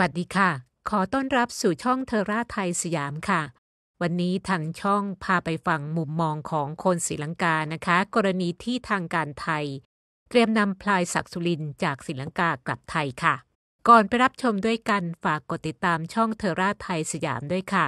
วัสดีค่ะ ขอต้อนรับสู่ช่องเทราไทยสยามค่ะ วันนี้ทางช่องพาไปฟังมุมมองของคนศรีลังกานะคะ กรณีที่ทางการไทย เตรียมนำพลายศักสุรินจากศรีลังกากลับไทยค่ะ ก่อนไปรับชมด้วยกันฝากกดติดตามช่องเทราไทยสยามด้วยค่ะ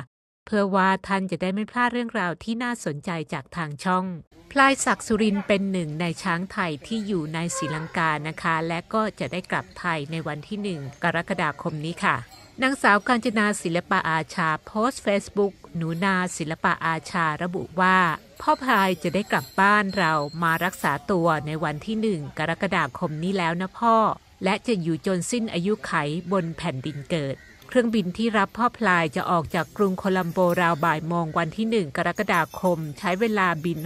เพื่อว่าท่านจะได้ไม่พลาดเรื่องราวที่น่าสนใจจากทางช่อง พลายศักดิ์สุรินเป็นหนึ่งในช้างไทยที่อยู่ในศรีลังกานะคะ และก็จะได้กลับไทยในวันที่ 1 กรกฎาคมนี้ค่ะ นางสาวกาญจนาศิลปะอาชา โพสต์เฟซบุ๊กหนูนาศิลปะอาชาระบุว่า พ่อพายจะได้กลับบ้านเรามารักษาตัวในวันที่หนึ่งกรกฎาคมนี้แล้วนะพ่อ และจะอยู่จนสิ้นอายุไขบนแผ่นดินเกิดเครื่องบินที่รับพ่อพลายจะออกจากกรุงโคลัมโบราวบ่ายโมงวันที่ 1 กรกฎาคมใช้เวลาบิน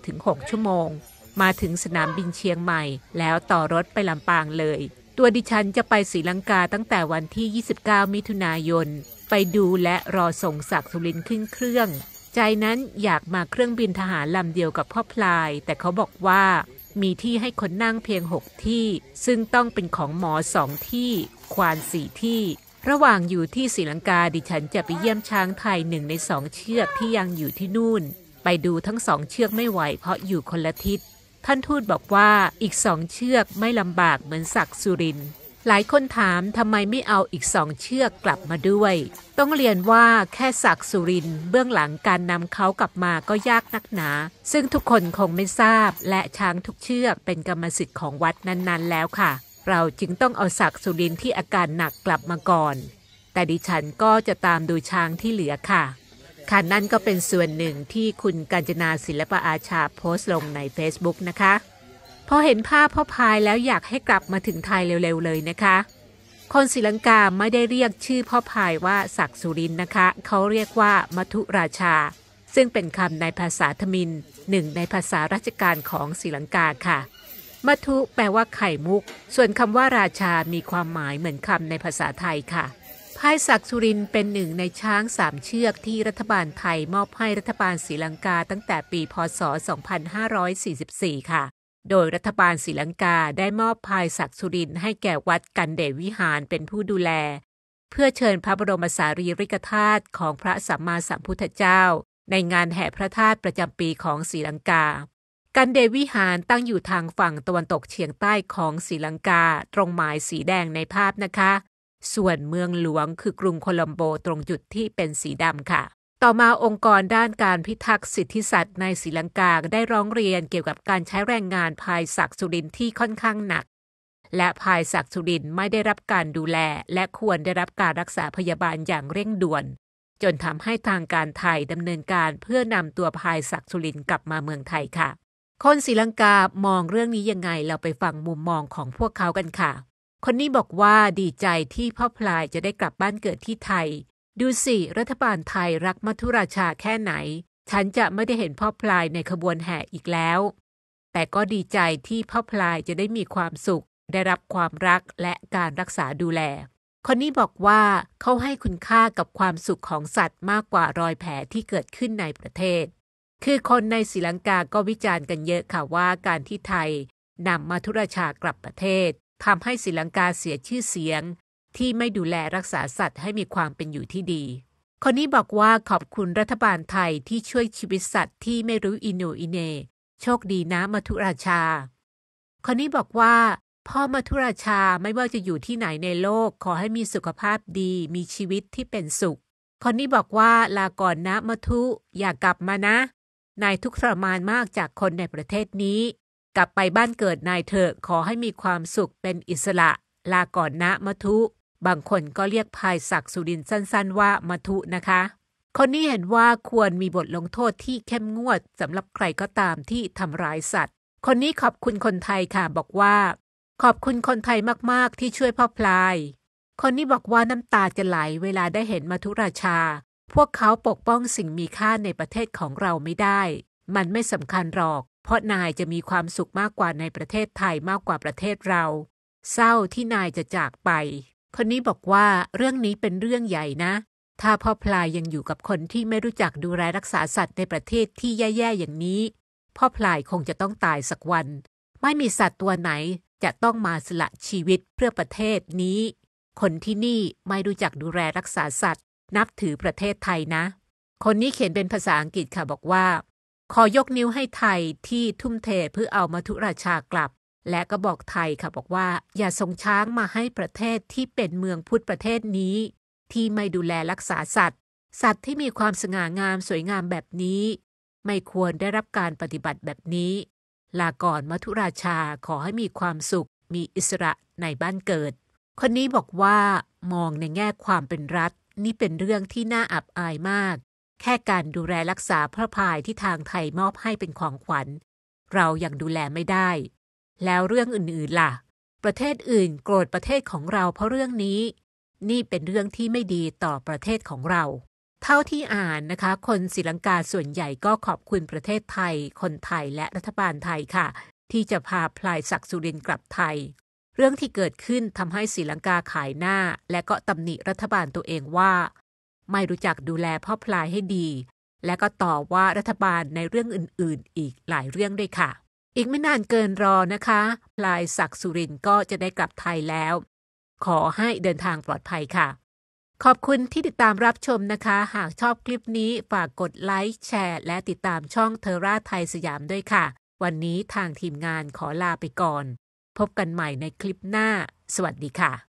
5-6 ชั่วโมง มาถึงสนามบินเชียงใหม่แล้วต่อรถไปลำปางเลย ตัวดิฉันจะไปศรีลังกาตั้งแต่วันที่ 29 มิถุนายนไปดูและรอส่งศักดิ์สุรินขึ้นเครื่อง ใจนั้นอยากมาเครื่องบินทหารลำเดียวกับพ่อพลาย แต่เขาบอกว่ามีที่ให้คนนั่งเพียง 6 ที่ ซึ่งต้องเป็นของหมอสองที่ ควานสี่ที่ระหว่างอยู่ที่ศรีลังกาดิฉันจะไปเยี่ยมช้างไทยหนึ่งในสองเชือกที่ยังอยู่ที่นู่น ไปดูทั้งสองเชือกไม่ไหวเพราะอยู่คนละทิศท่านทูตบอกว่าอีกสองเชือกไม่ลำบากเหมือนศักสุริน หลายคนถามทำไมไม่เอาอีกสองเชือกกลับมาด้วย ต้องเรียนว่าแค่ศักสุรินเบื้องหลังการนำเขากลับมาก็ยากนักหนา ซึ่งทุกคนคงไม่ทราบและช้างทุกเชือกเป็นกรรมสิทธิ์ของวัดนั้น ๆ แล้วค่ะเราจึงต้องเอาศักสุรินที่อาการหนักกลับมาก่อน แต่ดิฉันก็จะตามดูช้างที่เหลือค่ะ ค่ะนั่นก็เป็นส่วนหนึ่งที่คุณกาญจนาศิลปอาชาโพสต์ลงใน Facebook นะคะ พอเห็นภาพพ่อพายแล้วอยากให้กลับมาถึงไทยเร็วๆเลยนะคะ คนศิลังกาไม่ได้เรียกชื่อพ่อพายว่าศักสุรินนะคะ เขาเรียกว่ามัทุราชา ซึ่งเป็นคำในภาษาทมิน หนึ่ง ในภาษาราชการของศิลังกาค่ะมัทุแปลว่าไข่มุก ส่วนคำว่าราชา มีความหมายเหมือนคำในภาษาไทยค่ะพายศักสุรินเป็นหนึ่งในช้างสามเชือกที่รัฐบาลไทยมอบให้รัฐบาลศรีลังกาตั้งแต่ปีพศ 2544 ค่ะ โดยรัฐบาลศรีลังกาได้มอบพายศักสุรินให้แก่วัดกันเดวิหารเป็นผู้ดูแล เพื่อเชิญพระบรมสารีริกธาตุของพระสัมมาสัมพุทธเจ้า ในงานแห่พระธาตุประจำปีของศรีลังกากันเดวิหารตั้งอยู่ทางฝั่งตะวันตกเฉียงใต้ของศรีลังกาตรงหมายสีแดงในภาพนะคะ ส่วนเมืองหลวงคือกรุงโคลัมโบตรงจุดที่เป็นสีดำค่ะ ต่อมาองค์กรด้านการพิทักษ์สิทธิสัตว์ในศรีลังกาได้ร้องเรียนเกี่ยวกับการใช้แรงงานภายศักสุรินที่ค่อนข้างหนัก และภายศักสุรินไม่ได้รับการดูแล และควรได้รับการรักษาพยาบาลอย่างเร่งด่วน จนทำให้ทางการไทยดำเนินการเพื่อนำตัวภายศักสุรินกลับมาเมืองไทยค่ะคนศรีลังกามองเรื่องนี้ยังไง เราไปฟังมุมมองของพวกเขากันค่ะ คนนี้บอกว่าดีใจที่พ่อพลายจะได้กลับบ้านเกิดที่ไทย ดูสิรัฐบาลไทยรักมัทุราชาแค่ไหน ฉันจะไม่ได้เห็นพ่อพลายในขบวนแห่อีกแล้ว แต่ก็ดีใจที่พ่อพลายจะได้มีความสุข ได้รับความรักและการรักษาดูแล คนนี้บอกว่าเขาให้คุณค่ากับความสุขของสัตว์มากกว่ารอยแผลที่เกิดขึ้นในประเทศคือคนในศรีลังกาก็วิจารณ์กันเยอะค่ะว่าการที่ไทยนำมาทุราชากลับประเทศทำให้ศรีลังกาเสียชื่อเสียง ที่ไม่ดูแลรักษาสัตว์ ให้มีความเป็นอยู่ที่ดี คนนี้บอกว่าขอบคุณรัฐบาลไทยที่ช่วยชีวิตสัตว์ ที่ไม่รู้อินูอินเนโชคดีนะมาทุราชา คนนี้บอกว่า พ่อมาทุราชาไม่ว่าจะอยู่ที่ไหนในโลกขอให้มีสุขภาพดี มีชีวิตที่เป็นสุข คนนี้บอกว่าลาก่อนนะมาทุอย่ากลับมานะนายทุกข์ทรมานมากจากคนในประเทศนี้ กลับไปบ้านเกิดนายเถอขอให้มีความสุขเป็นอิสระ ลาก่อนนะมทุบางคนก็เรียกภายศักสุรินสั้นๆ ว่ามะทุนะคะ คนนี้เห็นว่าควรมีบทลงโทษที่เข้มงวดสำหรับใครก็ตามที่ทำร้ายสัตว์ คนนี้ขอบคุณคนไทยค่ะบอกว่า ขอบคุณคนไทยมากๆที่ช่วยพ่อพลาย คนนี้บอกว่าน้ำตาจะไหลเวลาได้เห็นมทุราชาพวกเขาปกป้องสิ่งมีค่าในประเทศของเราไม่ได้ มันไม่สำคัญหรอก เพราะนายจะมีความสุขมากกว่าในประเทศไทยมากกว่าประเทศเรา เศร้าที่นายจะจากไป คนนี้บอกว่าเรื่องนี้เป็นเรื่องใหญ่นะ ถ้าพ่อพลายยังอยู่กับคนที่ไม่รู้จักดูแลรักษาสัตว์ในประเทศที่แย่ ๆอย่างนี้ พ่อพลายคงจะต้องตายสักวัน ไม่มีสัตว์ตัวไหน จะต้องมาสละชีวิตเพื่อประเทศนี้ คนที่นี่ไม่รู้จักดูแลรักษาสัตว์นับถือประเทศไทยนะ คนนี้เขียนเป็นภาษาอังกฤษค่ะบอกว่า ขอยกนิ้วให้ไทยที่ทุ่มเทเพื่อเอามาทุราชากลับและก็บอกไทยค่ะบอกว่า อย่าส่งช้างมาให้ประเทศที่เป็นเมืองพุทธประเทศนี้ ที่ไม่ดูแลรักษาสัตว์ สัตว์ที่มีความสง่างามสวยงามแบบนี้ ไม่ควรได้รับการปฏิบัติแบบนี้ ลาก่อนมัทุราชาขอให้มีความสุขมีอิสระในบ้านเกิด คนนี้บอกว่ามองในแง่ความเป็นรัฐนี่เป็นเรื่องที่น่าอับอายมาก แค่การดูแลรักษาพระพายที่ทางไทยมอบให้เป็นของขวัญ เรายังดูแลไม่ได้ แล้วเรื่องอื่นๆล่ะ ประเทศอื่น โกรธประเทศของเราเพราะเรื่องนี้ นี่เป็นเรื่องที่ไม่ดีต่อประเทศของเรา เท่าที่อ่านนะคะ คนศรีลังกาส่วนใหญ่ก็ขอบคุณประเทศไทย คนไทยและรัฐบาลไทยค่ะ ที่จะพาพลายศักดิ์สุรินกลับไทยเรื่องที่เกิดขึ้นทำให้ศรีลังกาขายหน้า และก็ตำหนิรัฐบาลตัวเองว่า ไม่รู้จักดูแลพ่อพลายให้ดี และก็ต่อว่ารัฐบาลในเรื่องอื่นๆ อีกหลายเรื่องด้วยค่ะ อีกไม่นานเกินรอนะคะ พลายศักสุรินก็จะได้กลับไทยแล้ว ขอให้เดินทางปลอดภัยค่ะ ขอบคุณที่ติดตามรับชมนะคะ หากชอบคลิปนี้ฝากกดไลค์แชร์ และติดตามช่องเทอร่าไทยสยามด้วยค่ะ วันนี้ทางทีมงานขอลาไปก่อนพบกันใหม่ในคลิปหน้า สวัสดีค่ะ